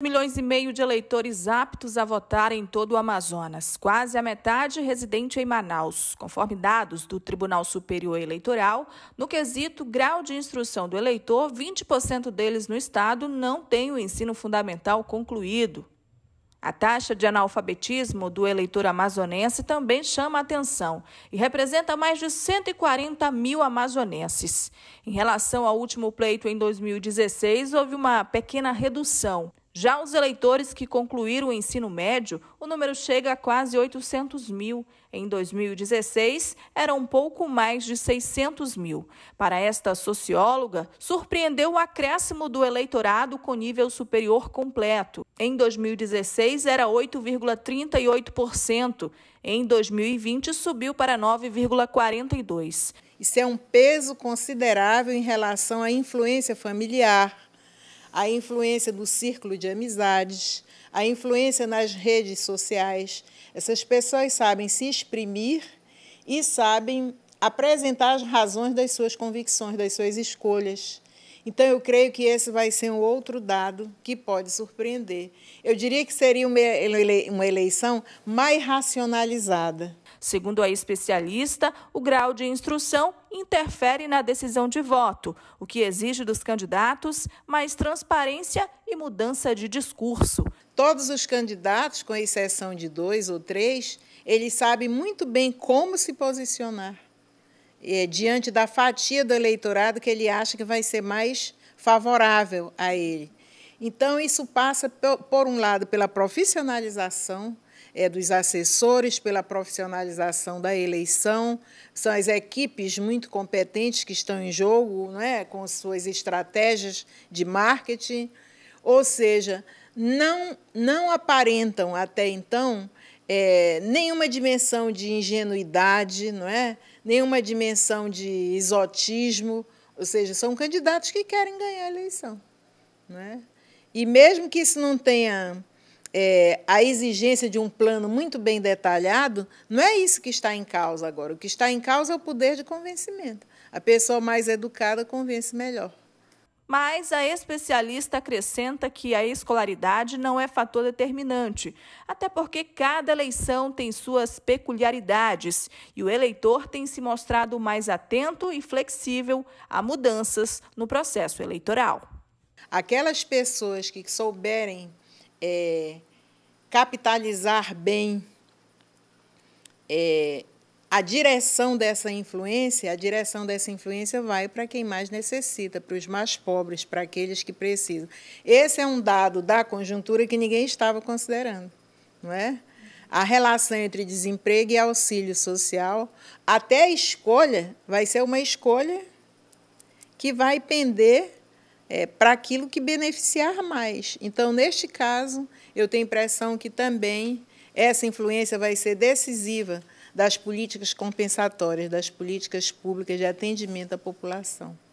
milhões e meio de eleitores aptos a votar em todo o Amazonas, quase a metade residente em Manaus, conforme dados do Tribunal Superior Eleitoral. No quesito grau de instrução do eleitor, 20% deles no estado não tem o ensino fundamental concluído. A taxa de analfabetismo do eleitor amazonense também chama atenção e representa mais de 140 mil amazonenses. Em relação ao último pleito em 2016, houve uma pequena redução. Já os eleitores que concluíram o ensino médio, o número chega a quase 800 mil. Em 2016, era um pouco mais de 600 mil. Para esta socióloga, surpreendeu o acréscimo do eleitorado com nível superior completo. Em 2016, era 8,38%. Em 2020, subiu para 9,42%. Isso é um peso considerável em relação à influência familiar a influência do círculo de amizades, a influência nas redes sociais. Essas pessoas sabem se exprimir e sabem apresentar as razões das suas convicções, das suas escolhas. Então, eu creio que esse vai ser um outro dado que pode surpreender. Eu diria que seria uma eleição mais racionalizada. Segundo a especialista, o grau de instrução interfere na decisão de voto, o que exige dos candidatos mais transparência e mudança de discurso. Todos os candidatos, com exceção de dois ou três, eles sabem muito bem como se posicionar é, diante da fatia do eleitorado que ele acha que vai ser mais favorável a ele. Então, isso passa, por um lado, pela profissionalização é, dos assessores, pela profissionalização da eleição. São as equipes muito competentes que estão em jogo, é com suas estratégias de marketing. Ou seja, não, não aparentam até então é, nenhuma dimensão de ingenuidade, não é? nenhuma dimensão de exotismo. Ou seja, são candidatos que querem ganhar a eleição. Não é? E mesmo que isso não tenha é, a exigência de um plano muito bem detalhado, não é isso que está em causa agora. O que está em causa é o poder de convencimento. A pessoa mais educada convence melhor. Mas a especialista acrescenta que a escolaridade não é fator determinante, até porque cada eleição tem suas peculiaridades e o eleitor tem se mostrado mais atento e flexível a mudanças no processo eleitoral. Aquelas pessoas que souberem é, capitalizar bem é, a direção dessa influência, a direção dessa influência vai para quem mais necessita, para os mais pobres, para aqueles que precisam. Esse é um dado da conjuntura que ninguém estava considerando, não é? A relação entre desemprego e auxílio social, até a escolha, vai ser uma escolha que vai pender é, para aquilo que beneficiar mais. Então, neste caso, eu tenho impressão que também essa influência vai ser decisiva das políticas compensatórias, das políticas públicas de atendimento à população.